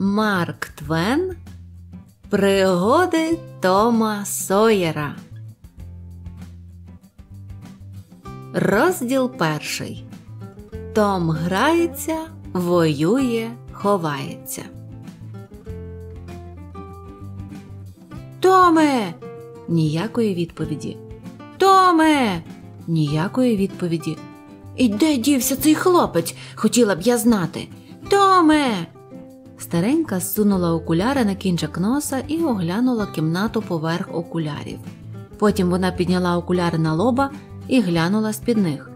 Марк Твен Пригоди Тома Сойера. Розділ перший. Том грається, воює, ховається. Томе. Ніякої відповіді. Томе. Ніякої відповіді. І де дівся цей хлопець? Хотіла б я знати. Томе. Старенька зсунула окуляри на кінчик носа і оглянула кімнату поверх окулярів. Потім вона підняла окуляри на лоба і глянула з під них.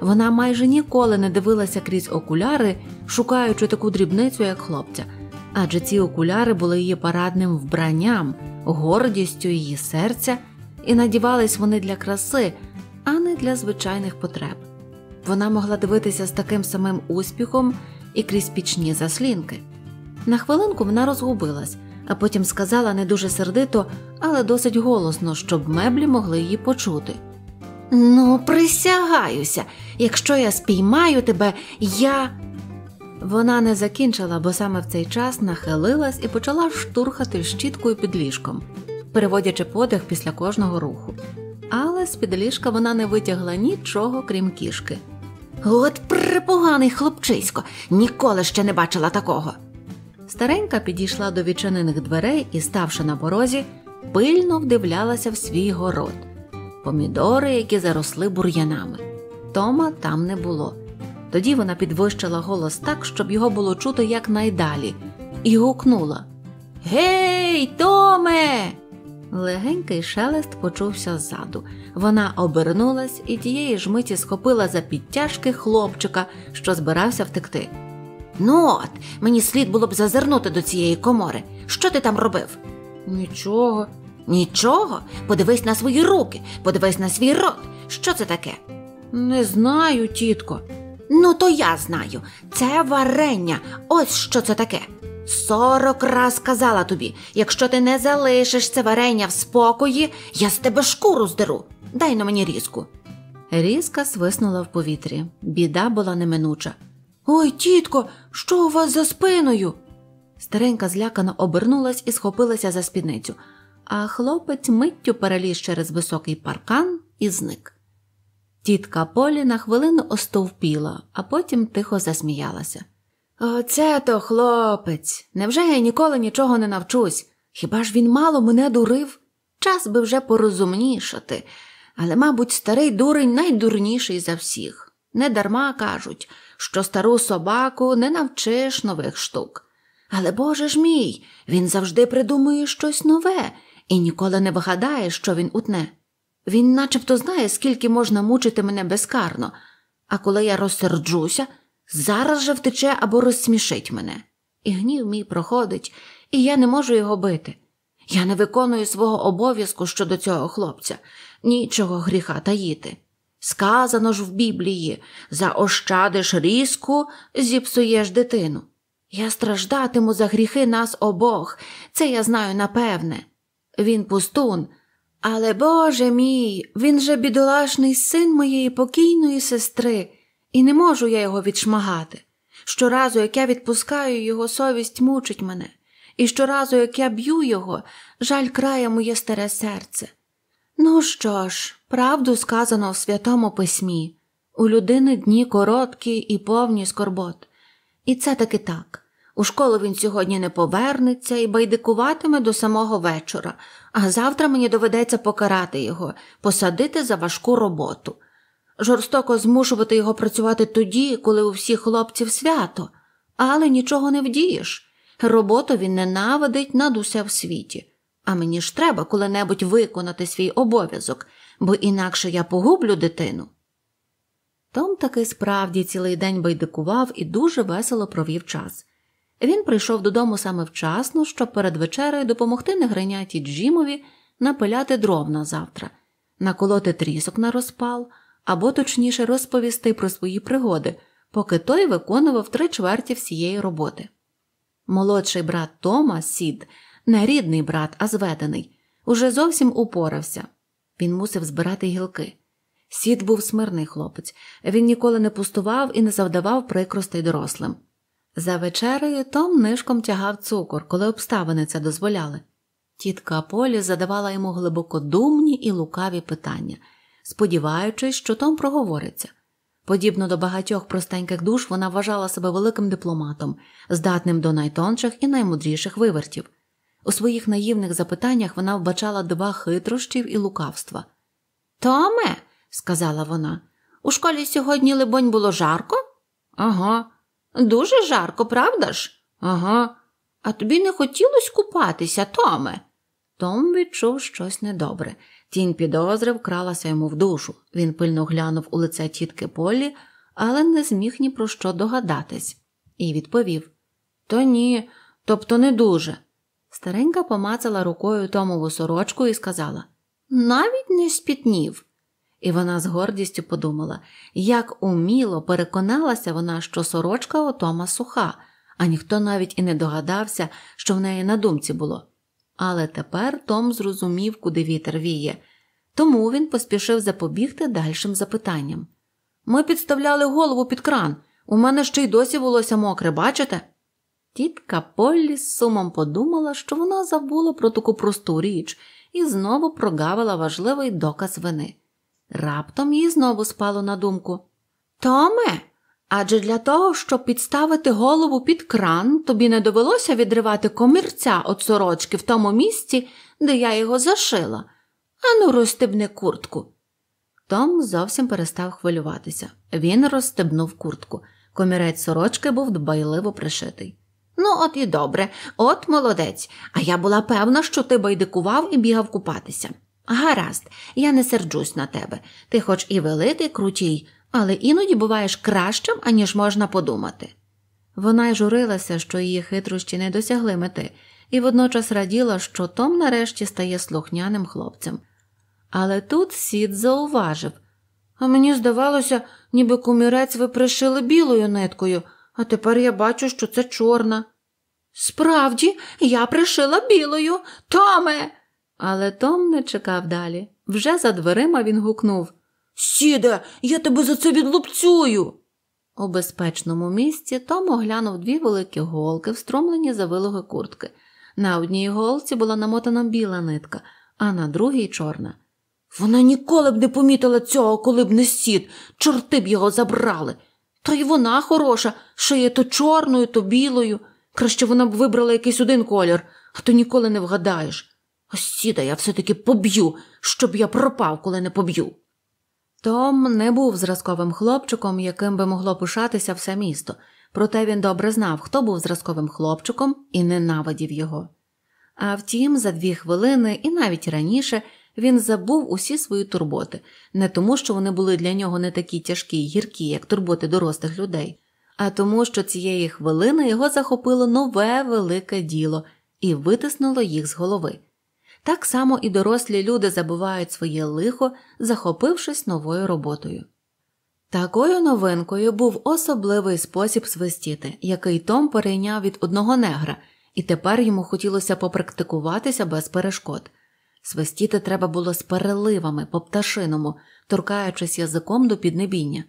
Вона майже ніколи не дивилася крізь окуляри, шукаючи таку дрібницю, як хлопця, адже ці окуляри були її парадним вбранням, гордістю її серця, і надівались вони для краси, а не для звичайних потреб. Вона могла дивитися з таким самим успіхом і крізь пічні заслінки. На хвилинку вона розгубилась, а потім сказала не дуже сердито, але досить голосно, щоб меблі могли її почути. Ну, присягаюся. Якщо я спіймаю тебе, я. Вона не закінчила, бо саме в цей час нахилилась і почала штурхати щіткою під ліжком, переводячи подих після кожного руху. Але з під ліжка вона не витягла нічого, крім кішки. От припоганий хлопчисько, ніколи ще не бачила такого. Старенька підійшла до відчинених дверей і, ставши на порозі, пильно вдивлялася в свій город, помідори, які заросли бур'янами. Тома там не було. Тоді вона підвищила голос так, щоб його було чути якнайдалі, і гукнула Гей, Томе! Легенький шелест почувся ззаду. Вона обернулась і тієї ж миті схопила за підтяжки хлопчика, що збирався втекти. Ну от, мені слід було б зазирнути до цієї комори. Що ти там робив? Нічого. Нічого? Подивись на свої руки, подивись на свій рот. Що це таке? Не знаю, тітко. Ну, то я знаю. Це варення. Ось що це таке. Сорок раз казала тобі, якщо ти не залишиш це варення в спокої, я з тебе шкуру здеру. Дай на мені різку. Різка свиснула в повітрі. Біда була неминуча. Ой, тітко, що у вас за спиною? Старенька злякано обернулась і схопилася за спідницю, а хлопець миттю переліз через високий паркан і зник. Тітка Полі на хвилину остовпіла, а потім тихо засміялася. Оце то хлопець. Невже я ніколи нічого не навчусь? Хіба ж він мало мене дурив? Час би вже порозумнішати, але, мабуть, старий дурень найдурніший за всіх. Недарма кажуть, що стару собаку не навчиш нових штук. Але Боже ж мій, він завжди придумує щось нове і ніколи не вгадає, що він утне. Він начебто знає, скільки можна мучити мене безкарно, а коли я розсерджуся, зараз же втече або розсмішить мене. І гнів мій проходить, і я не можу його бити. Я не виконую свого обов'язку щодо цього хлопця, нічого гріха таїти. Сказано ж в Біблії заощадиш різку, зіпсуєш дитину. Я страждатиму за гріхи нас обох, це я знаю напевне. Він пустун. Але Боже мій, він же бідолашний син моєї покійної сестри, і не можу я його відшмагати. Щоразу, як я відпускаю його, совість мучить мене, і щоразу, як я б'ю його, жаль крає моє старе серце. Ну що ж? Правду сказано в Святому Письмі у людини дні короткі і повні скорбот. І це таки так. У школу він сьогодні не повернеться і байдикуватиме до самого вечора, а завтра мені доведеться покарати його, посадити за важку роботу. Жорстоко змушувати його працювати тоді, коли у всіх хлопців свято, але нічого не вдієш. Роботу він ненавидить над усе в світі. А мені ж треба коли-небудь виконати свій обов'язок, бо інакше я погублю дитину. Том таки справді цілий день байдикував і дуже весело провів час. Він прийшов додому саме вчасно, щоб перед вечерею допомогти негриняті Джимові напиляти дров на завтра, наколоти трісок на розпал або, точніше, розповісти про свої пригоди, поки той виконував три чверті всієї роботи. Молодший брат Тома, Сід, не рідний брат, а зведений, уже зовсім упорався. Він мусив збирати гілки. Сід був смирний хлопець, він ніколи не пустував і не завдавав прикростей дорослим. За вечерею Том нишком тягав цукор, коли обставини це дозволяли. Тітка Полі задавала йому глибокодумні і лукаві питання, сподіваючись, що Том проговориться. Подібно до багатьох простеньких душ, вона вважала себе великим дипломатом, здатним до найтонших і наймудріших вивертів. У своїх наївних запитаннях вона вбачала два хитрощів і лукавства. Томе, сказала вона, у школі сьогодні, либонь, було жарко? Ага. Дуже жарко, правда ж? Ага. А тобі не хотілося купатися, Томе? Том відчув щось недобре. Тінь підозри вкралася йому в душу. Він пильно глянув у лице тітки Полі, але не зміг ні про що догадатись, і відповів: То ні, тобто не дуже. Старенька помацала рукою Томову сорочку і сказала навіть не спітнів. І вона з гордістю подумала, як уміло переконалася вона, що сорочка у Тома суха, а ніхто навіть і не догадався, що в неї на думці було. Але тепер Том зрозумів, куди вітер віє, тому він поспішив запобігти дальшим запитанням. Ми підставляли голову під кран. У мене ще й досі волосся мокре, бачите? Тітка Поллі з сумом подумала, що вона забула про таку просту річ і знову прогавила важливий доказ вини. Раптом їй знову спало на думку Томе, адже для того, щоб підставити голову під кран, тобі не довелося відривати комірця від сорочки в тому місці, де я його зашила. Ану, розстебни куртку. Том зовсім перестав хвилюватися. Він розстебнув куртку. Комірець сорочки був дбайливо пришитий. Ну, от і добре, от молодець. А я була певна, що ти байдикував і бігав купатися. Гаразд, я не серджусь на тебе. Ти, хоч і великий, крутій, але іноді буваєш кращим, аніж можна подумати. Вона й журилася, що її хитрощі не досягли мети, і водночас раділа, що Том нарешті стає слухняним хлопцем. Але тут сід зауважив а мені здавалося, ніби кумірець ви пришили білою ниткою. А тепер я бачу, що це чорна. Справді, я пришила білою. Томе. Але Том не чекав далі. Вже за дверима він гукнув Сіде, я тебе за це відлупцюю. У безпечному місці Том оглянув дві великі голки, встромлені за вилоги куртки. На одній голці була намотана біла нитка, а на другій чорна. Вона ніколи б не помітила цього, коли б не сід. Чорти б його забрали. Та й вона хороша, шиє то чорною, то білою. Краще вона б вибрала якийсь один колір, а то ніколи не вгадаєш. Осіда я все таки поб'ю, щоб я пропав, коли не поб'ю. Том не був зразковим хлопчиком, яким би могло пишатися все місто, проте він добре знав, хто був зразковим хлопчиком і ненавидів його. А втім, за дві хвилини і навіть раніше він забув усі свої турботи, не тому, що вони були для нього не такі тяжкі й гіркі, як турботи дорослих людей, а тому, що цієї хвилини його захопило нове велике діло і витиснуло їх з голови. Так само і дорослі люди забувають своє лихо, захопившись новою роботою. Такою новинкою був особливий спосіб свистіти, який Том перейняв від одного негра, і тепер йому хотілося попрактикуватися без перешкод. Свистіти треба було з переливами по пташиному, торкаючись язиком до піднебіння.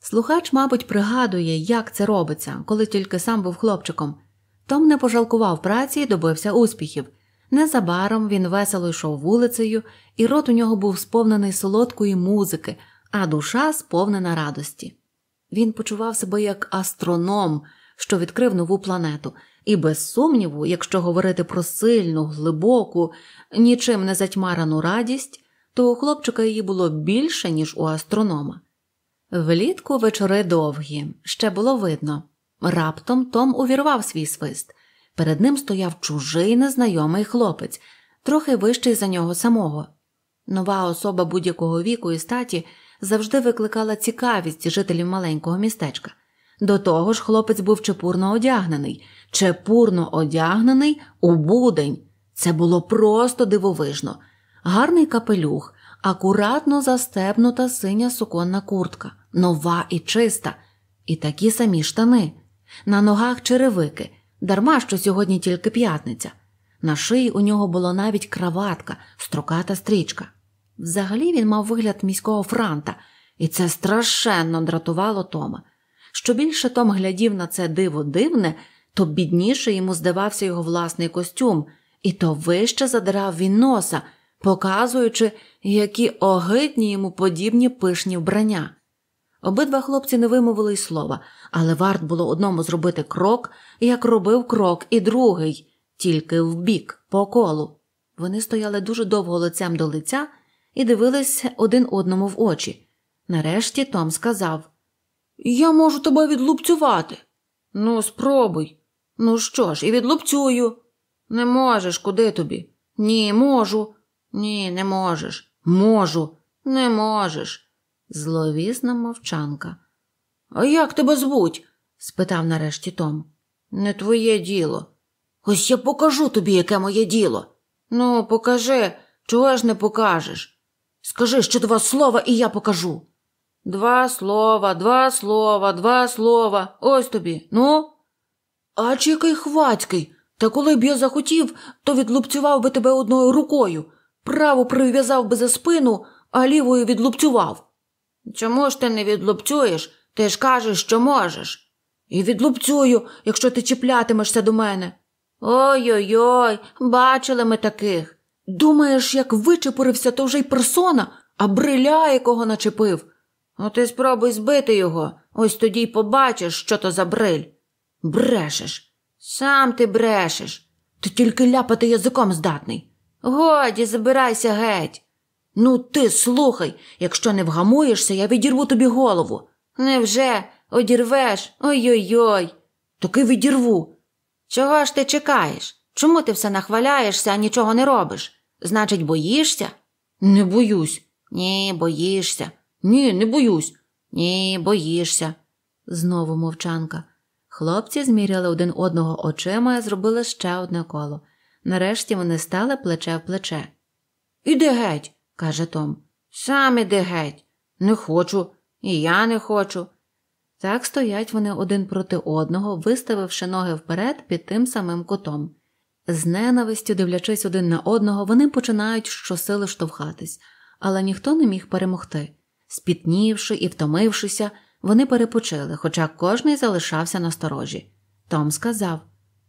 Слухач, мабуть, пригадує, як це робиться, коли тільки сам був хлопчиком. Том не пожалкував праці і добився успіхів. Незабаром він весело йшов вулицею, і рот у нього був сповнений солодкої музики, а душа сповнена радості. Він почував себе як астроном, що відкрив нову планету і без сумніву, якщо говорити про сильну, глибоку, нічим не затьмарану радість, то у хлопчика її було більше, ніж у астронома. Влітку вечори довгі, ще було видно. Раптом Том увірвав свій свист. Перед ним стояв чужий незнайомий хлопець, трохи вищий за нього самого. Нова особа будь-якого віку і статі завжди викликала цікавість жителів маленького містечка. До того ж, хлопець був чепурно одягнений, чепурно одягнений у будень. Це було просто дивовижно. Гарний капелюх, акуратно застебнута синя суконна куртка, нова і чиста, і такі самі штани, на ногах черевики, дарма що сьогодні тільки п'ятниця. На шиї у нього була навіть краватка, строката стрічка. Взагалі він мав вигляд міського франта, і це страшенно дратувало Тома. Що більше Том глядів на це диво дивне, то бідніше йому здавався його власний костюм, і то вище задирав він носа, показуючи, які огидні йому подібні пишні вбрання. Обидва хлопці не вимовили й слова, але варт було одному зробити крок, як робив крок і другий, тільки вбік, по колу. Вони стояли дуже довго лицем до лиця і дивилися один одному в очі. Нарешті Том сказав я можу тебе відлупцювати. Ну, спробуй. Ну що ж, і відлупцюю. Не можеш, куди тобі? Ні, можу. Ні, не можеш. Можу, не можеш. Зловісна мовчанка. А як тебе звуть? спитав нарешті Том. Не твоє діло. Ось я покажу тобі, яке моє діло. Ну, покажи, чого ж не покажеш? Скажи, ще два слова, і я покажу. Два слова, два слова, два слова. Ось тобі. Ну. А чекай, хвацький. Та коли б я захотів, то відлупцював би тебе одною рукою, праву прив'язав би за спину, а лівою відлупцював. Чому ж ти не відлупцюєш? Ти ж кажеш, що можеш. І відлупцюю, якщо ти чіплятимешся до мене. Ой ой ой, бачили ми таких. Думаєш, як вичепурився, то вже й персона, а бриля якого начепив. А ну, ти спробуй збити його, ось тоді й побачиш, що то за бриль. Брешеш. Сам ти брешеш. Ти тільки ляпати язиком здатний. Годі, забирайся геть. Ну, ти слухай, якщо не вгамуєшся, я відірву тобі голову. Невже одірвеш? Ой-ой-ой. Таки відірву. Чого ж ти чекаєш? Чому ти все нахваляєшся, а нічого не робиш? Значить, боїшся? Не боюсь. Ні, боїшся. Ні, не боюсь. Ні, боїшся, знову мовчанка. Хлопці зміряли один одного очима і зробили ще одне коло. Нарешті вони стали плече в плече. Іди геть, каже Том. Сам іди геть. Не хочу, і я не хочу. Так стоять вони один проти одного, виставивши ноги вперед під тим самим котом. З ненавистю, дивлячись один на одного, вони починають щосили штовхатись, але ніхто не міг перемогти. Спітнівши і втомившися, вони перепочили, хоча кожний залишався на сторожі. Том сказав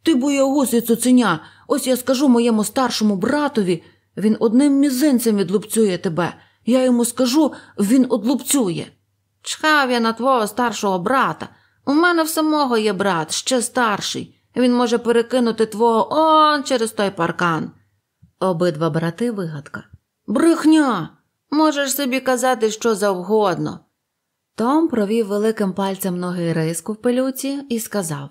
Ти боягуз і цуценя, ось я скажу моєму старшому братові, він одним мізинцем відлупцює тебе. Я йому скажу, він одлупцює. Чхав я на твого старшого брата. У мене в самого є брат, ще старший. Він може перекинути твого он через той паркан. Обидва брати вигадка. Брехня. Можеш собі казати що завгодно. Том провів великим пальцем ноги риску в пилюці і сказав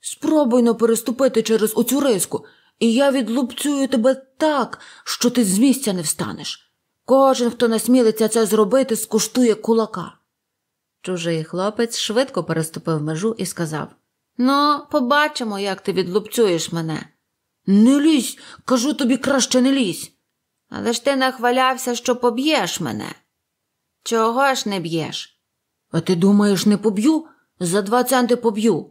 Спробуй не переступити через оцю риску, і я відлупцюю тебе так, що ти з місця не встанеш. Кожен, хто насмілиться це зробити, скуштує кулака. Чужий хлопець швидко переступив межу і сказав Ну, побачимо, як ти відлупцюєш мене. Не лізь, кажу тобі краще не лізь. Але ж ти нахвалявся, що поб'єш мене. Чого ж не б'єш? А ти думаєш, не поб'ю? За два центи поб'ю.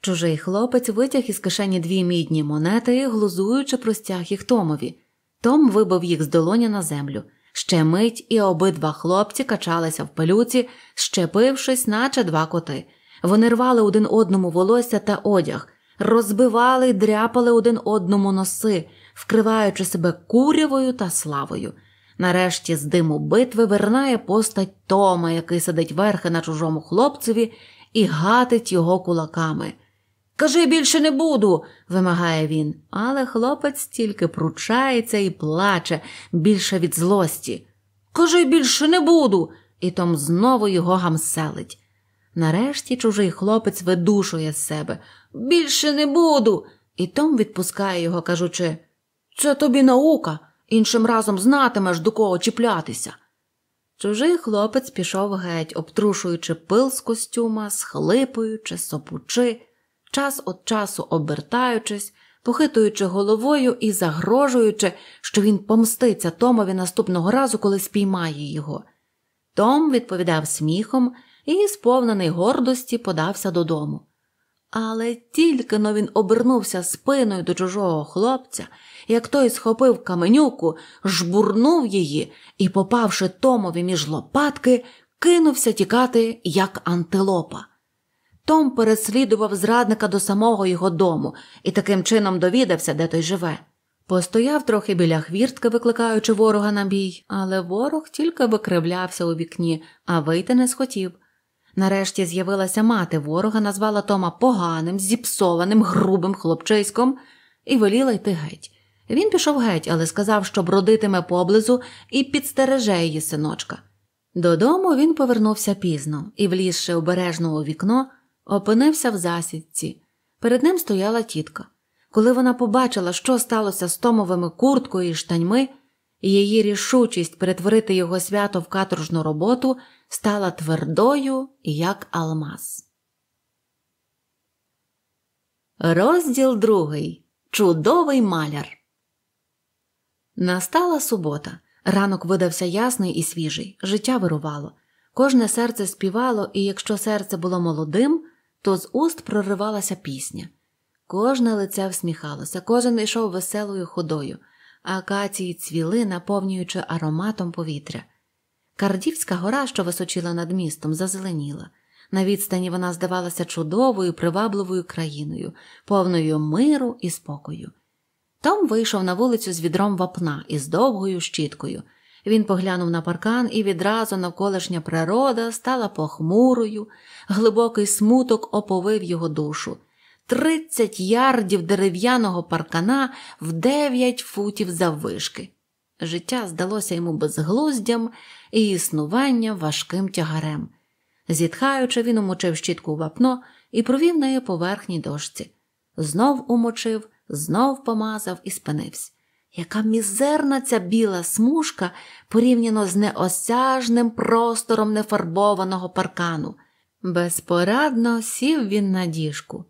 Чужий хлопець витяг із кишені дві мідні монети і глузуючи простяг їх Томові. Том вибив їх з долоні на землю. Ще мить і обидва хлопці качалися в пелюці, щепившись, наче два коти. Вони рвали один одному волосся та одяг, розбивали й дряпали один одному носи, вкриваючи себе курявою та славою. Нарешті з диму битви вернає постать Тома, який сидить верхи на чужому хлопцеві і гатить його кулаками. Кажи більше не буду, вимагає він, але хлопець тільки пручається і плаче більше від злості. Кажи більше не буду, і Том знову його гамселить. Нарешті чужий хлопець видушує з себе Більше не буду. І Том відпускає його, кажучи це тобі наука, іншим разом знатимеш, до кого чіплятися. Чужий хлопець пішов геть, обтрушуючи пил з костюма, схлипуючи, сопучи, час від часу обертаючись, похитуючи головою і загрожуючи, що він помститься Томові наступного разу, коли спіймає його. Том відповідав сміхом і, сповнений гордості, подався додому. Але тільки но він обернувся спиною до чужого хлопця як той схопив каменюку, жбурнув її і, попавши Томові між лопатки, кинувся тікати, як антилопа. Том переслідував зрадника до самого його дому і таким чином довідався, де той живе. Постояв трохи біля хвіртки, викликаючи ворога на бій, але ворог тільки викривлявся у вікні, а вийти не схотів. Нарешті з'явилася мати ворога, назвала Тома поганим, зіпсованим, грубим хлопчиськом і веліла йти геть. Він пішов геть, але сказав, що бродитиме поблизу і підстереже її синочка. Додому він повернувся пізно і, влізши обережно у вікно, опинився в засідці. Перед ним стояла тітка. Коли вона побачила, що сталося з Томовими курткою і штаньми, її рішучість перетворити його свято в каторжну роботу стала твердою, як алмаз. Розділ другий. Чудовий маляр. Настала субота. Ранок видався ясний і свіжий, життя вирувало. Кожне серце співало, і якщо серце було молодим, то з уст проривалася пісня. Кожне лице всміхалося, кожен йшов веселою ходою, акації цвіли, наповнюючи ароматом повітря. Кардівська гора, що височила над містом, зазеленіла. На відстані вона здавалася чудовою, привабливою країною, повною миру і спокою. Том вийшов на вулицю з відром вапна і з довгою щіткою. Він поглянув на паркан, і відразу навколишня природа стала похмурою, глибокий смуток оповив його душу. Тридцять ярдів дерев'яного паркана в дев'ять футів заввишки. Життя здалося йому безглуздям і існування важким тягарем. Зітхаючи, він умочив щітку вапно і провів неї поверхній дошці. Знов умочив знов помазав і спинився. Яка мізерна ця біла смужка порівняно з неосяжним простором нефарбованого паркану. Безпорадно сів він на діжку.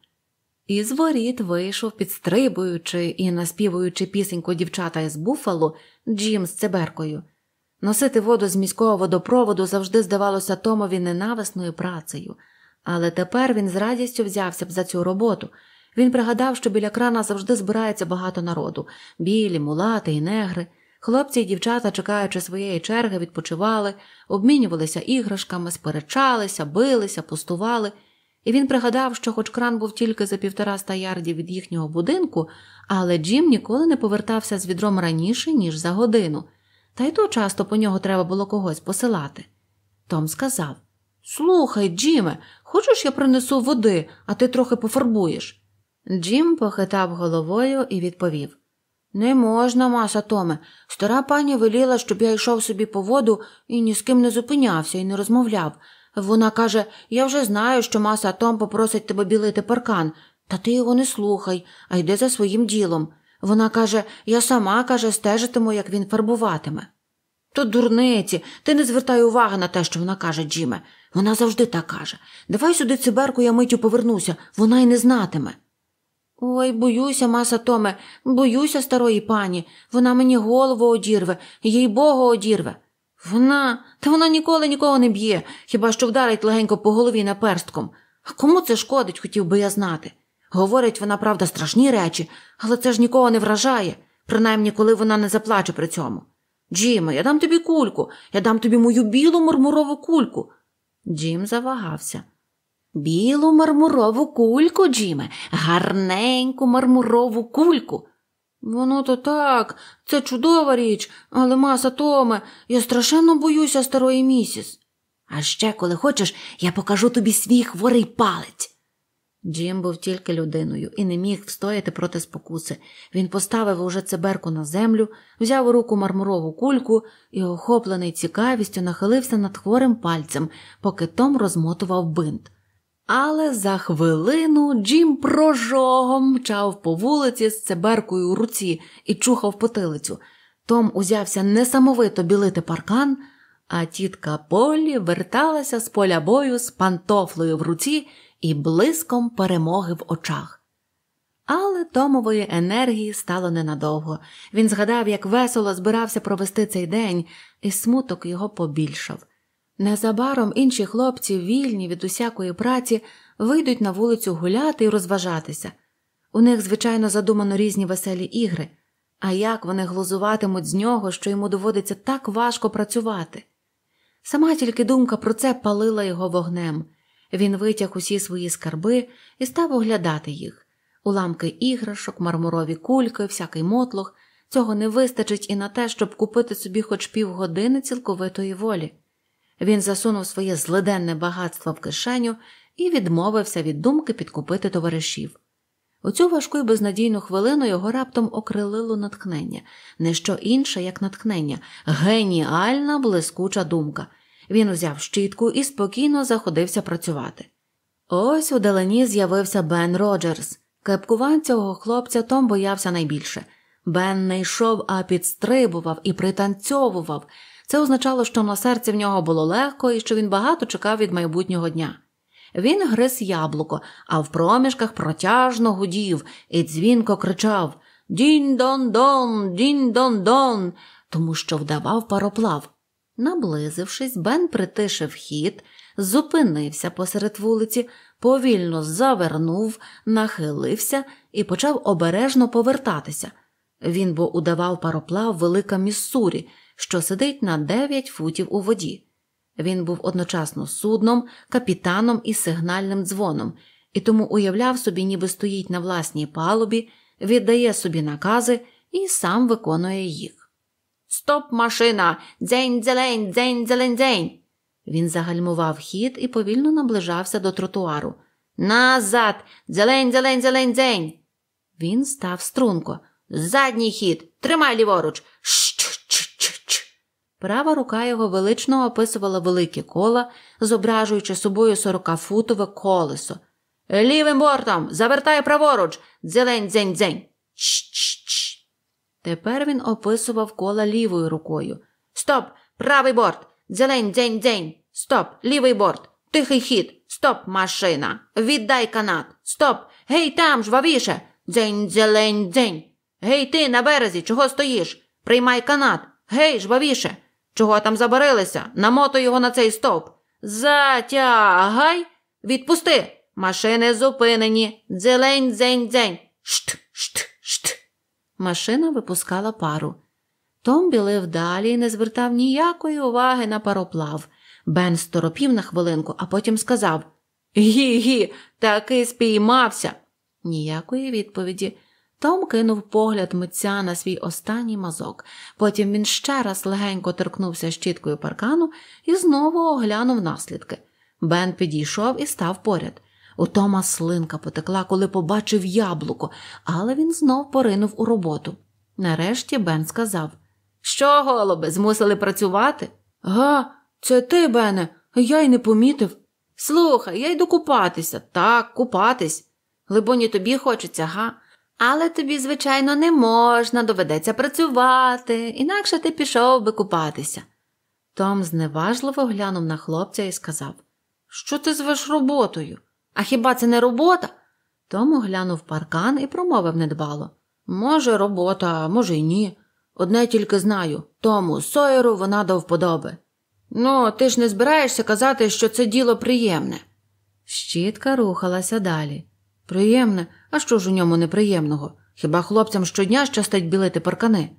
І з воріт вийшов, підстрибуючи і наспівуючи пісеньку дівчата із буфалу Джим з цеберкою. Носити воду з міського водопроводу завжди здавалося Томові ненависною працею, але тепер він з радістю взявся б за цю роботу, він пригадав, що біля крана завжди збирається багато народу білі, мулати і негри. Хлопці і дівчата, чекаючи своєї черги, відпочивали, обмінювалися іграшками, сперечалися, билися, пустували, і він пригадав, що, хоч кран був тільки за півтораста ярдів від їхнього будинку, але Джим ніколи не повертався з відром раніше, ніж за годину, та й то часто по нього треба було когось посилати. Том сказав Слухай, Джиме, хочеш я принесу води, а ти трохи пофарбуєш? Джим похитав головою і відповів Не можна, маса Томе. Стара пані веліла, щоб я йшов собі по воду і ні з ким не зупинявся і не розмовляв. Вона каже Я вже знаю, що маса Том попросить тебе білити паркан, та ти його не слухай, а йди за своїм ділом. Вона каже, я сама, каже, стежитиму, як він фарбуватиме. То дурниці, ти не звертай уваги на те, що вона каже, Джиме. Вона завжди так каже. Давай сюди циберку, я миттю повернуся, вона й не знатиме. Ой, боюся, маса Томе, боюся старої пані. Вона мені голову одірве, їй богу одірве. Вона, та вона ніколи нікого не б'є, хіба що вдарить легенько по голові наперстком. А кому це шкодить, хотів би я знати. Говорить вона, правда, страшні речі, але це ж нікого не вражає, принаймні, коли вона не заплаче при цьому. Джиме, я дам тобі кульку, я дам тобі мою білу мурмурову кульку. Джим завагався. Білу мармурову кульку, Джиме, гарненьку мармурову кульку. Воно то так, це чудова річ, але маса Томе, я страшенно боюся старої місіс. А ще, коли хочеш, я покажу тобі свій хворий палець. Джим був тільки людиною і не міг встояти проти спокуси. Він поставив уже циберку на землю, взяв у руку мармурову кульку і, охоплений цікавістю, нахилився над хворим пальцем, поки Том розмотував бинт. Але за хвилину Джим прожогом мчав по вулиці з цеберкою у руці і чухав потилицю. Том узявся несамовито білити паркан, а тітка Полі верталася з поля бою з пантофлею в руці і блиском перемоги в очах. Але Томової енергії стало ненадовго. Він згадав, як весело збирався провести цей день, і смуток його побільшав. Незабаром інші хлопці, вільні від усякої праці, вийдуть на вулицю гуляти і розважатися. У них, звичайно, задумано різні веселі ігри, а як вони глузуватимуть з нього, що йому доводиться так важко працювати. Сама тільки думка про це палила його вогнем. Він витяг усі свої скарби і став оглядати їх уламки іграшок, мармурові кульки, всякий мотлох. Цього не вистачить і на те, щоб купити собі хоч півгодини цілковитої волі. Він засунув своє злиденне багатство в кишеню і відмовився від думки підкупити товаришів. У цю важку і безнадійну хвилину його раптом окрилило натхнення, не що інше, як натхнення, геніальна блискуча думка. Він узяв щітку і спокійно заходився працювати. Ось у далині з'явився Бен Роджерс. Кепкувань цього хлопця Том боявся найбільше. Бен не йшов, а підстрибував і пританцьовував. Це означало, що на серці в нього було легко і що він багато чекав від майбутнього дня. Він гриз яблуко, а в проміжках протяжно гудів і дзвінко кричав Дінь дон дон, дінь дон дон, тому що вдавав пароплав. Наблизившись, Бен притишив хід, зупинився посеред вулиці, повільно завернув, нахилився і почав обережно повертатися. Він бо удавав пароплав велика Міссурі – що сидить на 9 футів у воді. Він був одночасно судном, капітаном і сигнальним дзвоном, і тому уявляв собі, ніби стоїть на власній палубі, віддає собі накази і сам виконує їх. Стоп, машина! дзень дзелень дзень дзелень дзень Він загальмував хід і повільно наближався до тротуару. Назад! дзелень дзелень дзелень дзень Він став струнко. Задній хід! Тримай ліворуч! Ш Права рука його велично описувала великі кола, зображуючи собою сорокафутове колесо. Лівим бортом завертай праворуч. дзелень дзень дзень Ч-ч-ч. Тепер він описував кола лівою рукою. Стоп, правий борт. дзелень дзень дзень Стоп, лівий борт. Тихий хід. Стоп, машина. Віддай канат. Стоп. Гей там, жвавіше. дзень дзелень дзень Гей ти на березі, чого стоїш? Приймай канат. Гей, жвавіше. Чого там забарилися? Намотуй його на цей стовп. Затягай, відпусти. Машини зупинені. Дзелень, дзень, дзень. Шт, шт, шт. Машина випускала пару. Том білив далі і не звертав ніякої уваги на пароплав. Бен сторопів на хвилинку, а потім сказав Гі гі, таки спіймався. Ніякої відповіді. Том кинув погляд митця на свій останній мазок, потім він ще раз легенько торкнувся щіткою паркану і знову оглянув наслідки. Бен підійшов і став поряд. У Тома слинка потекла, коли побачив яблуко, але він знов поринув у роботу. Нарешті Бен сказав Що, голубе, змусили працювати? Га, це ти, Бене, я й не помітив. Слухай, я йду купатися, так, купатись. Либоні, тобі хочеться, га? Але тобі, звичайно, не можна, доведеться працювати, інакше ти пішов би купатися. Том зневажливо глянув на хлопця і сказав Що ти звеш роботою? А хіба це не робота? Том оглянув паркан і промовив недбало. Може, робота, може, й ні. Одне тільки знаю тому Сойеру вона до вподоби. Ну, ти ж не збираєшся казати, що це діло приємне. Щітка рухалася далі. Приємне, а що ж у ньому неприємного? Хіба хлопцям щодня щастить білити паркани?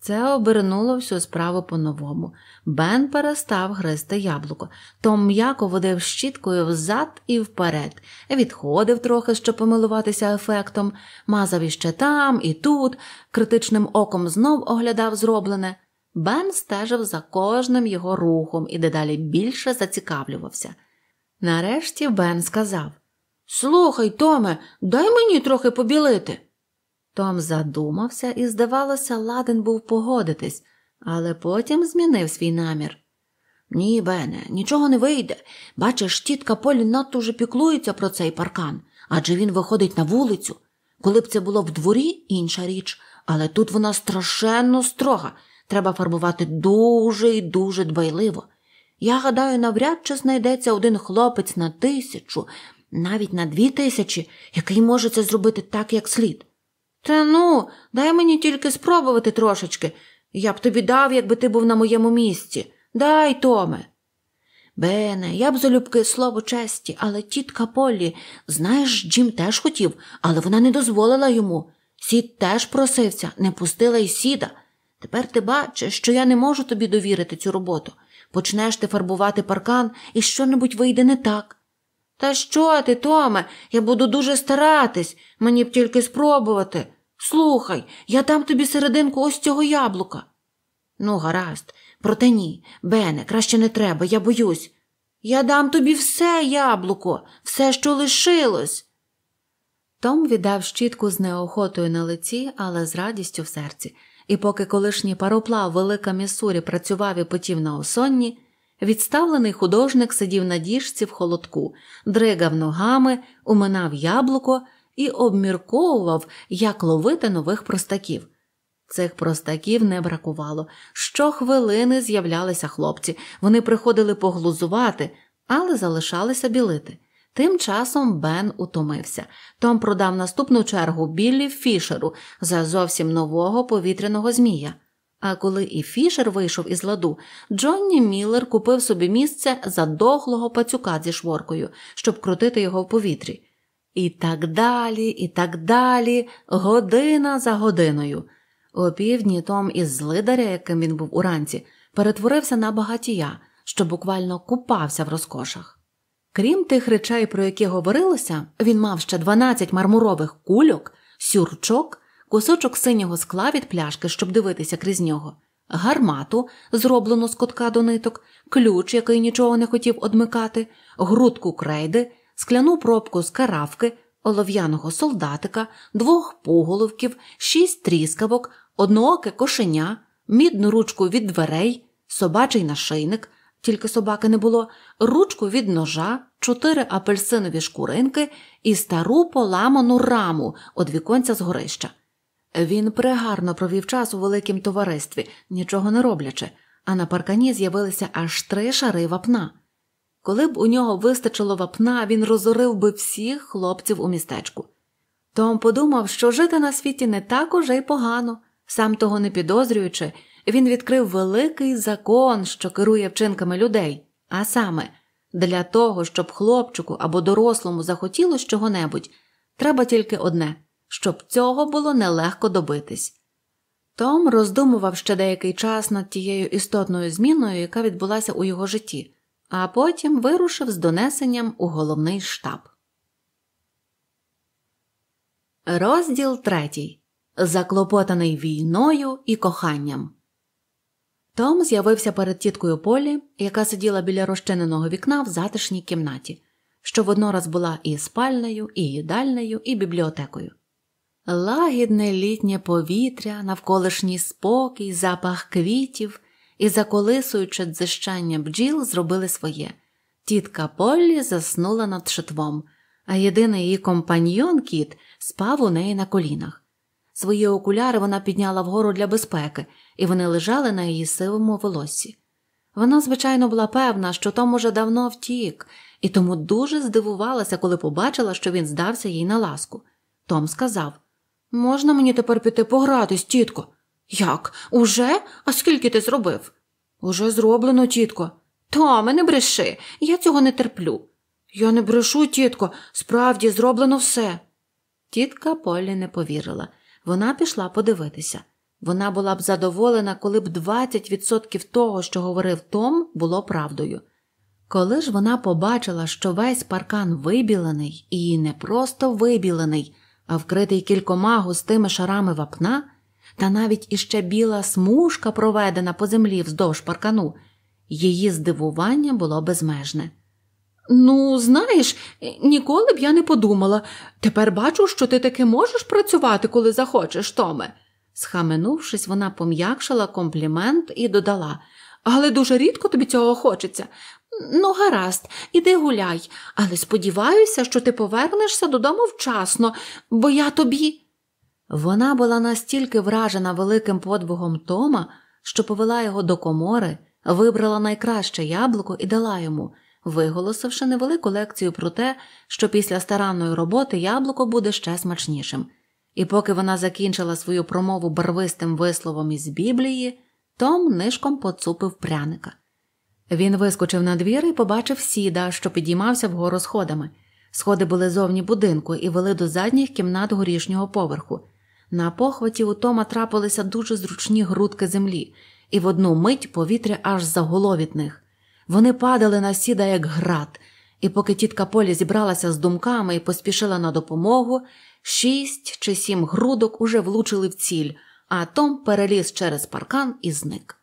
Це обернуло всю справу по-новому. Бен перестав гризти яблуко, то м'яко водив щіткою взад і вперед, відходив трохи, щоб помилуватися ефектом, мазав іще там і тут, критичним оком знов оглядав зроблене. Бен стежив за кожним його рухом і дедалі більше зацікавлювався. Нарешті Бен сказав Слухай, Томе, дай мені трохи побілити. Том задумався і, здавалося, ладен був погодитись, але потім змінив свій намір. Ні, Бене, нічого не вийде. Бачиш, тітка Полі надто вже піклується про цей паркан, адже він виходить на вулицю. Коли б це було в дворі, інша річ, але тут вона страшенно строга. Треба фарбувати дуже і дуже дбайливо. Я гадаю, навряд чи знайдеться один хлопець на тисячу, навіть на дві тисячі, який може це зробити так, як слід. Та ну, дай мені тільки спробувати трошечки. Я б тобі дав, якби ти був на моєму місці. Дай, Томе. Бене, я б залюбки слово честі, але тітка Полі, знаєш, Джим теж хотів, але вона не дозволила йому. Сід теж просився, не пустила й сіда. Тепер ти бачиш, що я не можу тобі довірити цю роботу. Почнеш ти фарбувати паркан і що небудь вийде не так. Та що ти, Томе, я буду дуже старатись, мені б тільки спробувати. Слухай, я дам тобі серединку ось цього яблука. Ну, гаразд, проте ні, Бене, краще не треба, я боюсь. Я дам тобі все яблуко, все, що лишилось. Том віддав щітку з неохотою на лиці, але з радістю в серці, і поки колишній пароплав Велика Місурі працював і потів на осонні, Відставлений художник сидів на діжці в холодку, дригав ногами, уминав яблуко і обмірковував, як ловити нових простаків. Цих простаків не бракувало. Щохвилини з'являлися хлопці, вони приходили поглузувати, але залишалися білити. Тим часом Бен утомився. Том продав наступну чергу Біллі Фішеру за зовсім нового повітряного змія. А коли і Фішер вийшов із ладу, Джонні Міллер купив собі місце задохлого пацюка зі шворкою, щоб крутити його в повітрі. І так далі, і так далі, година за годиною. Опівдні Том із злидаря, яким він був уранці, перетворився на багатія, що буквально купався в розкошах. Крім тих речей, про які говорилося, він мав ще 12 мармурових кульок, сюрчок кусочок синього скла від пляшки, щоб дивитися крізь нього, гармату, зроблену з котка до ниток, ключ, який нічого не хотів одмикати, грудку крейди, скляну пробку з каравки, олов'яного солдатика, двох поголовків, шість тріскавок, однооке кошеня, мідну ручку від дверей, собачий нашийник. Тільки собаки не було, ручку від ножа, чотири апельсинові шкуринки і стару поламану раму од віконця з горища. Він прегарно провів час у великім товаристві, нічого не роблячи, а на паркані з'явилися аж три шари вапна. Коли б у нього вистачило вапна, він розорив би всіх хлопців у містечку. Том подумав, що жити на світі не так уже й погано, сам того не підозрюючи, він відкрив великий закон, що керує вчинками людей, а саме, для того, щоб хлопчику або дорослому захотілося чого небудь, треба тільки одне щоб цього було нелегко добитись. Том роздумував ще деякий час над тією істотною зміною, яка відбулася у його житті, а потім вирушив з донесенням у головний штаб. Розділ третій. Заклопотаний війною і коханням. Том з'явився перед тіткою Полі, яка сиділа біля розчиненого вікна в затишній кімнаті, що воднораз була і спальною, і їдальнею, і бібліотекою лагідне літнє повітря, навколишній спокій, запах квітів і заколисуюче дзищання бджіл зробили своє. Тітка Поллі заснула над шитвом, а єдиний її компаньйон кіт спав у неї на колінах. Свої окуляри вона підняла вгору для безпеки, і вони лежали на її сивому волосі. Вона, звичайно, була певна, що Том уже давно втік, і тому дуже здивувалася, коли побачила, що він здався їй на ласку. Том сказав Можна мені тепер піти погратись, тітко? Як? Уже? А скільки ти зробив? Уже зроблено, тітко. Томе, не бреши, я цього не терплю. Я не брешу, тітко, справді зроблено все. Тітка Полі не повірила. Вона пішла подивитися. Вона була б задоволена, коли б 20% того, що говорив Том, було правдою. Коли ж вона побачила, що весь паркан вибілений, і не просто вибілений а вкритий кількома густими шарами вапна, та навіть іще біла смужка, проведена по землі вздовж паркану, її здивування було безмежне. Ну, знаєш, ніколи б я не подумала. Тепер бачу, що ти таки можеш працювати, коли захочеш, Томе. Схаменувшись, вона пом'якшила комплімент і додала. Але дуже рідко тобі цього хочеться. Ну, гаразд, іди гуляй, але сподіваюся, що ти повернешся додому вчасно, бо я тобі. Вона була настільки вражена великим подвигом Тома, що повела його до комори, вибрала найкраще яблуко і дала йому, виголосивши невелику лекцію про те, що після старанної роботи яблуко буде ще смачнішим. І поки вона закінчила свою промову барвистим висловом із Біблії, Том нишком поцупив пряника. Він вискочив на двір і побачив сіда, що підіймався вгору сходами. Сходи були зовні будинку і вели до задніх кімнат горішнього поверху. На похваті у Тома трапилися дуже зручні грудки землі, і в одну мить повітря аж загуло від них. Вони падали на сіда, як град, і поки тітка Полі зібралася з думками і поспішила на допомогу, шість чи сім грудок уже влучили в ціль, а Том переліз через паркан і зник.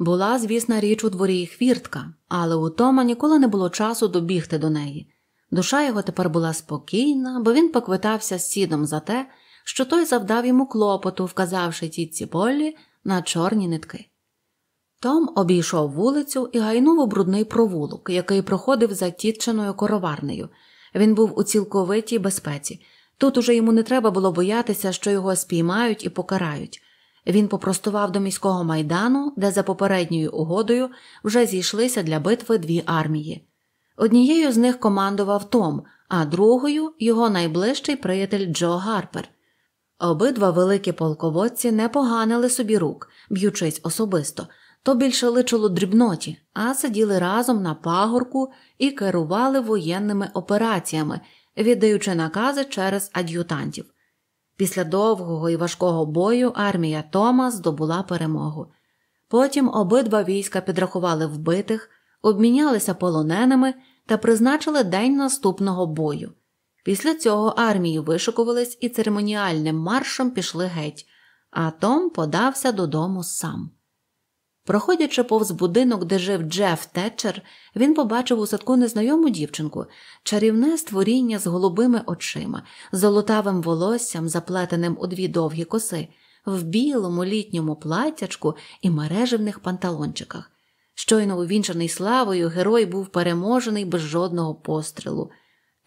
Була, звісна річ у дворі і хвіртка, але у Тома ніколи не було часу добігти до неї. Душа його тепер була спокійна, бо він поквитався з сідом за те, що той завдав йому клопоту, вказавши тітці Поллі на чорні нитки. Том обійшов вулицю і гайнув у брудний провулок, який проходив за тітчиною короварнею. Він був у цілковитій безпеці. Тут уже йому не треба було боятися, що його спіймають і покарають. Він попростував до міського майдану, де за попередньою угодою вже зійшлися для битви дві армії. Однією з них командував Том, а другою його найближчий приятель Джо Гарпер. Обидва великі полководці не поганили собі рук, б'ючись особисто, то більше личило дрібноті, а сиділи разом на пагорку і керували воєнними операціями, віддаючи накази через ад'ютантів. Після довгого і важкого бою армія Тома здобула перемогу. Потім обидва війська підрахували вбитих, обмінялися полоненими та призначили день наступного бою. Після цього армії вишикувались і церемоніальним маршем пішли геть, а Том подався додому сам. Проходячи повз будинок, де жив Джеф Тетчер, він побачив у садку незнайому дівчинку, чарівне створіння з голубими очима, золотавим волоссям, заплетеним у дві довгі коси, в білому літньому платячку і мережевних панталончиках. Щойно увінчаний славою, герой був переможений без жодного пострілу.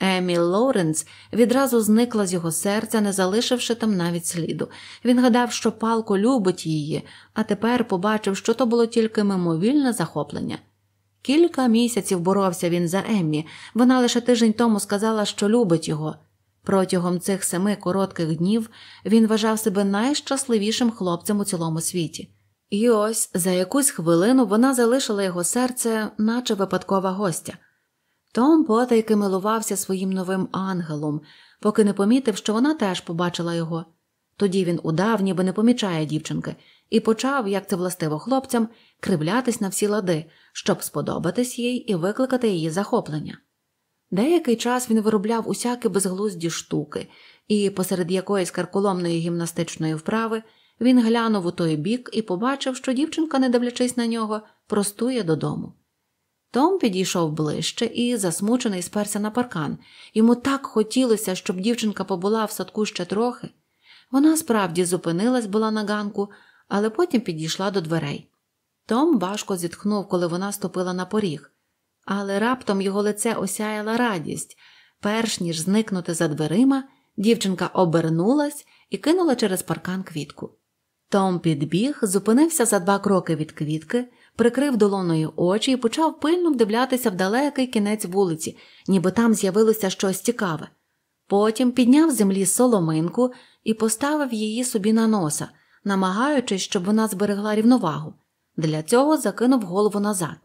Емі Лоуренс відразу зникла з його серця, не залишивши там навіть сліду. Він гадав, що палко любить її, а тепер побачив, що то було тільки мимовільне захоплення. Кілька місяців боровся він за Еммі. Вона лише тиждень тому сказала, що любить його. Протягом цих семи коротких днів він вважав себе найщасливішим хлопцем у цілому світі. І ось за якусь хвилину вона залишила його серце, наче випадкова гостя. Том потайки милувався своїм новим ангелом, поки не помітив, що вона теж побачила його. Тоді він удав, ніби не помічає дівчинки, і почав, як це властиво хлопцям, кривлятись на всі лади, щоб сподобатись їй і викликати її захоплення. Деякий час він виробляв усякі безглузді штуки, і посеред якоїсь карколомної гімнастичної вправи він глянув у той бік і побачив, що дівчинка, не дивлячись на нього, простує додому. Том підійшов ближче і засмучений сперся на паркан. Йому так хотілося, щоб дівчинка побула в садку ще трохи. Вона справді зупинилась була на ганку, але потім підійшла до дверей. Том важко зітхнув, коли вона ступила на поріг, але раптом його лице осяяла радість. Перш ніж зникнути за дверима, дівчинка обернулась і кинула через паркан квітку. Том підбіг, зупинився за два кроки від квітки прикрив долоною очі і почав пильно вдивлятися в далекий кінець вулиці, ніби там з'явилося щось цікаве. Потім підняв з землі соломинку і поставив її собі на носа, намагаючись, щоб вона зберегла рівновагу. Для цього закинув голову назад.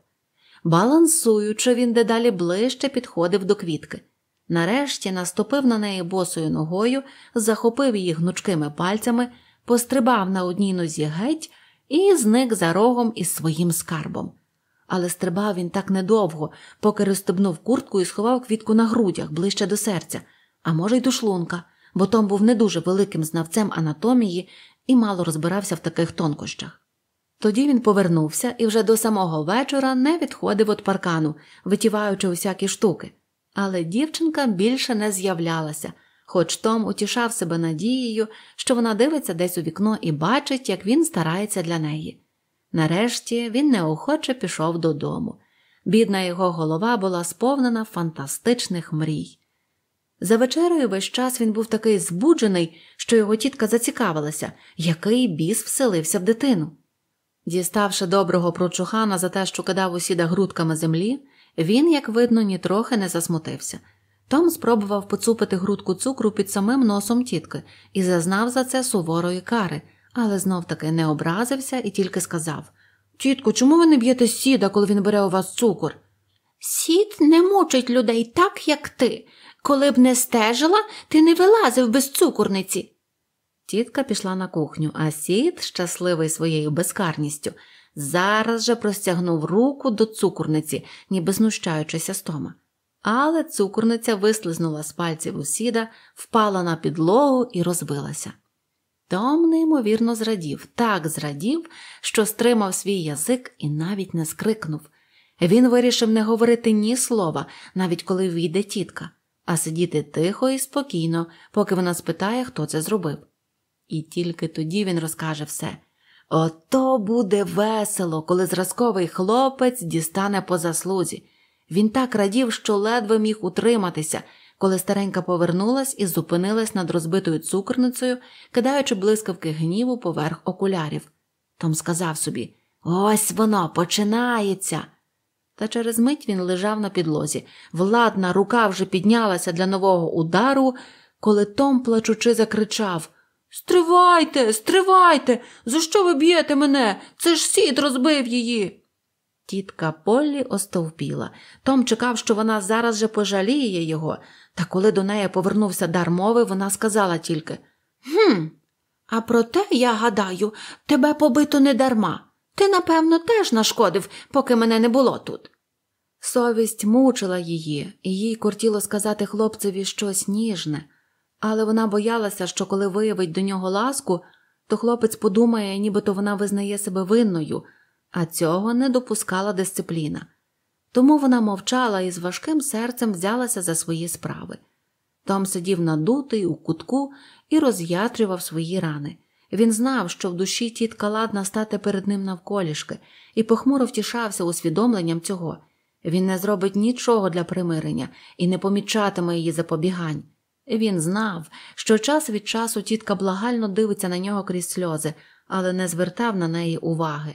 Балансуючи, він дедалі ближче підходив до квітки. Нарешті наступив на неї босою ногою, захопив її гнучкими пальцями, пострибав на одній нозі геть, і зник за рогом із своїм скарбом. Але стрибав він так недовго, поки розстебнув куртку і сховав квітку на грудях ближче до серця, а може, й до шлунка, бо Том був не дуже великим знавцем анатомії і мало розбирався в таких тонкощах. Тоді він повернувся і вже до самого вечора не відходив від паркану, витіваючи усякі штуки. Але дівчинка більше не з'являлася хоч Том утішав себе надією, що вона дивиться десь у вікно і бачить, як він старається для неї. Нарешті він неохоче пішов додому. Бідна його голова була сповнена фантастичних мрій. За вечерою весь час він був такий збуджений, що його тітка зацікавилася, який біс вселився в дитину. Діставши доброго прочухана за те, що кидав усіда грудками землі, він, як видно, нітрохи не засмутився. Том спробував поцупити грудку цукру під самим носом тітки і зазнав за це суворої кари, але знов таки не образився і тільки сказав Тітко, чому ви не б'єте сіда, коли він бере у вас цукор? Сід не мучить людей так, як ти. Коли б не стежила, ти не вилазив без цукорниці. Тітка пішла на кухню, а сід, щасливий своєю безкарністю, зараз же простягнув руку до цукорниці, ніби знущаючися з Тома але цукорниця вислизнула з пальців у сіда, впала на підлогу і розбилася. Том неймовірно зрадів, так зрадів, що стримав свій язик і навіть не скрикнув. Він вирішив не говорити ні слова, навіть коли війде тітка, а сидіти тихо і спокійно, поки вона спитає, хто це зробив. І тільки тоді він розкаже все. Ото буде весело, коли зразковий хлопець дістане по заслузі. Він так радів, що ледве міг утриматися, коли старенька повернулась і зупинилась над розбитою цукерницею, кидаючи блискавки гніву поверх окулярів. Том сказав собі Ось воно починається. Та через мить він лежав на підлозі. Владна рука вже піднялася для нового удару, коли Том, плачучи, закричав Стривайте, стривайте! За що ви б'єте мене? Це ж сід розбив її. Тітка Поллі остовпіла. Том чекав, що вона зараз же пожаліє його, та коли до неї повернувся дар мови, вона сказала тільки Хм, а проте, я гадаю, тебе побито не дарма. Ти, напевно, теж нашкодив, поки мене не було тут. Совість мучила її, і їй кортіло сказати хлопцеві щось ніжне, але вона боялася, що коли виявить до нього ласку, то хлопець подумає, нібито вона визнає себе винною а цього не допускала дисципліна. Тому вона мовчала і з важким серцем взялася за свої справи. Том сидів надутий у кутку і роз'ятрював свої рани. Він знав, що в душі тітка ладна стати перед ним навколішки, і похмуро втішався усвідомленням цього. Він не зробить нічого для примирення і не помічатиме її запобігань. Він знав, що час від часу тітка благально дивиться на нього крізь сльози, але не звертав на неї уваги.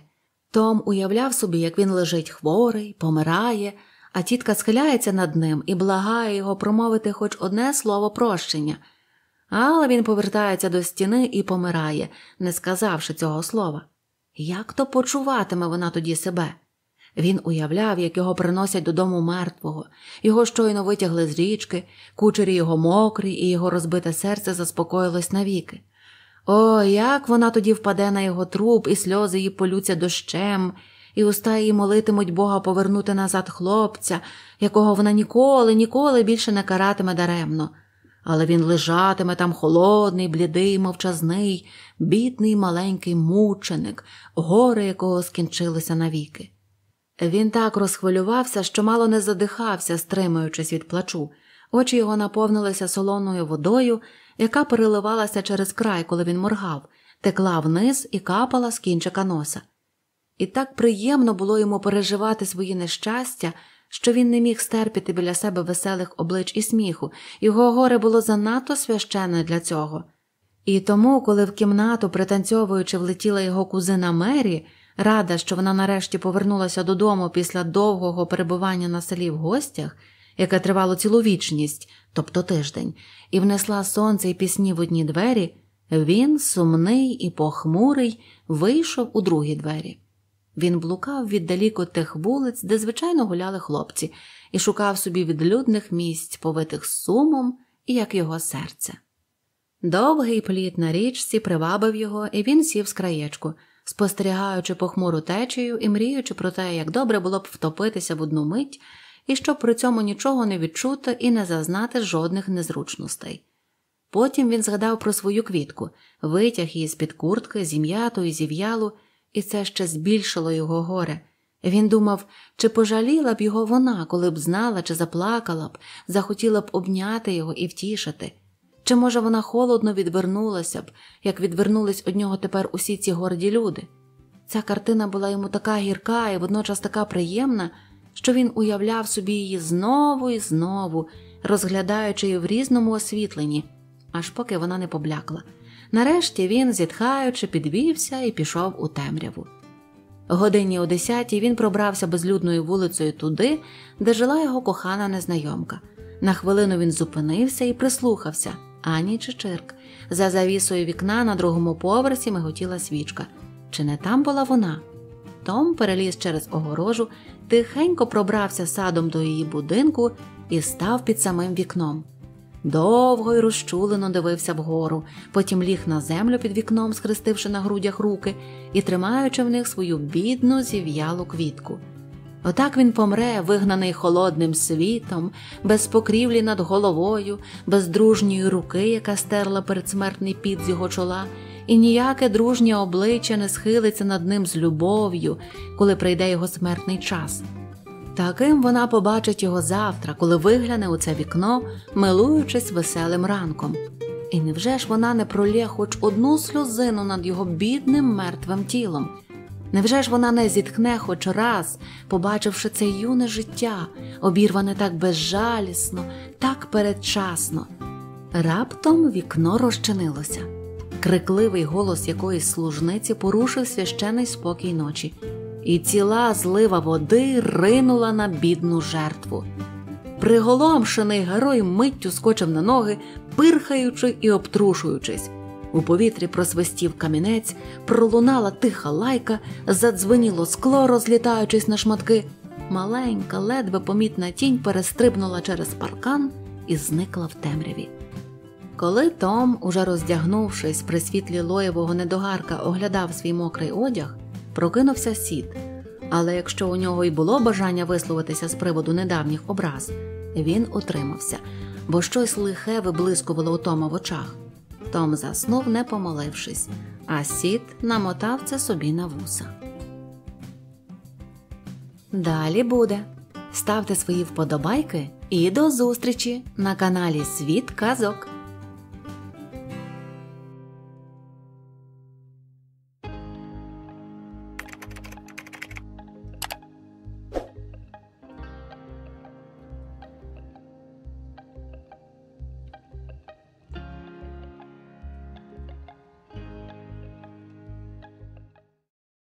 Том уявляв собі, як він лежить хворий, помирає, а тітка схиляється над ним і благає його промовити хоч одне слово прощення. Але він повертається до стіни і помирає, не сказавши цього слова. Як то почуватиме вона тоді себе? Він уявляв, як його приносять додому мертвого, його щойно витягли з річки, кучері його мокрі, і його розбите серце заспокоїлось навіки. О, як вона тоді впаде на його труп, і сльози її полються дощем, і уста її молитимуть Бога повернути назад хлопця, якого вона ніколи, ніколи більше не каратиме даремно. Але він лежатиме там холодний, блідий, мовчазний, бідний маленький мученик, горе якого скінчилося навіки. Він так розхвилювався, що мало не задихався, стримуючись від плачу. Очі його наповнилися солоною водою, яка переливалася через край, коли він моргав, текла вниз і капала з кінчика носа. І так приємно було йому переживати свої нещастя, що він не міг стерпіти біля себе веселих облич і сміху, його горе було занадто священне для цього. І тому, коли в кімнату, пританцьовуючи, влетіла його кузина Мері, рада, що вона нарешті повернулася додому після довгого перебування на селі в гостях яке тривало цілу вічність, тобто тиждень, і внесла сонце і пісні в одні двері, він, сумний і похмурий, вийшов у другі двері. Він блукав віддалеко тих вулиць, де звичайно гуляли хлопці, і шукав собі відлюдних місць, повитих сумом, як його серце. Довгий пліт на річці привабив його, і він сів з краєчку, спостерігаючи похмуру течію і мріючи про те, як добре було б втопитися в одну мить, і щоб при цьому нічого не відчути і не зазнати жодних незручностей. Потім він згадав про свою квітку, витяг її з під куртки, зім'яту і зів'ялу, і це ще збільшило його горе. Він думав, чи пожаліла б його вона, коли б знала, чи заплакала б, захотіла б обняти його і втішити. Чи, може, вона холодно відвернулася б, як відвернулись од нього тепер усі ці горді люди? Ця картина була йому така гірка і водночас така приємна, що він уявляв собі її знову і знову, розглядаючи її в різному освітленні, аж поки вона не поблякла. Нарешті він, зітхаючи, підвівся і пішов у темряву. Годині о десятій він пробрався безлюдною вулицею туди, де жила його кохана незнайомка. На хвилину він зупинився і прислухався ані чи Чичирк. За завісою вікна на другому поверсі миготіла свічка. Чи не там була вона? Том переліз через огорожу тихенько пробрався садом до її будинку і став під самим вікном. Довго й розчулено дивився вгору, потім ліг на землю під вікном, схрестивши на грудях руки і тримаючи в них свою бідну зів'ялу квітку. Отак він помре, вигнаний холодним світом, без покрівлі над головою, без дружньої руки, яка стерла передсмертний піт з його чола і ніяке дружнє обличчя не схилиться над ним з любов'ю, коли прийде його смертний час. Таким вона побачить його завтра, коли вигляне у це вікно, милуючись веселим ранком. І невже ж вона не пролє хоч одну сльозину над його бідним мертвим тілом? Невже ж вона не зітхне хоч раз, побачивши це юне життя, обірване так безжалісно, так передчасно? Раптом вікно розчинилося крикливий голос якоїсь служниці порушив священий спокій ночі, і ціла злива води ринула на бідну жертву. Приголомшений герой миттю скочив на ноги, пирхаючи і обтрушуючись. У повітрі просвистів камінець, пролунала тиха лайка, задзвеніло скло, розлітаючись на шматки. Маленька, ледве помітна тінь перестрибнула через паркан і зникла в темряві. Коли Том, уже роздягнувшись при світлі лоєвого недогарка, оглядав свій мокрий одяг, прокинувся сід. Але якщо у нього й було бажання висловитися з приводу недавніх образ, він утримався, бо щось лихе виблискувало у Тома в очах. Том заснув, не помолившись, а сід намотав це собі на вуса. Далі буде. Ставте свої вподобайки і до зустрічі на каналі Світ Казок.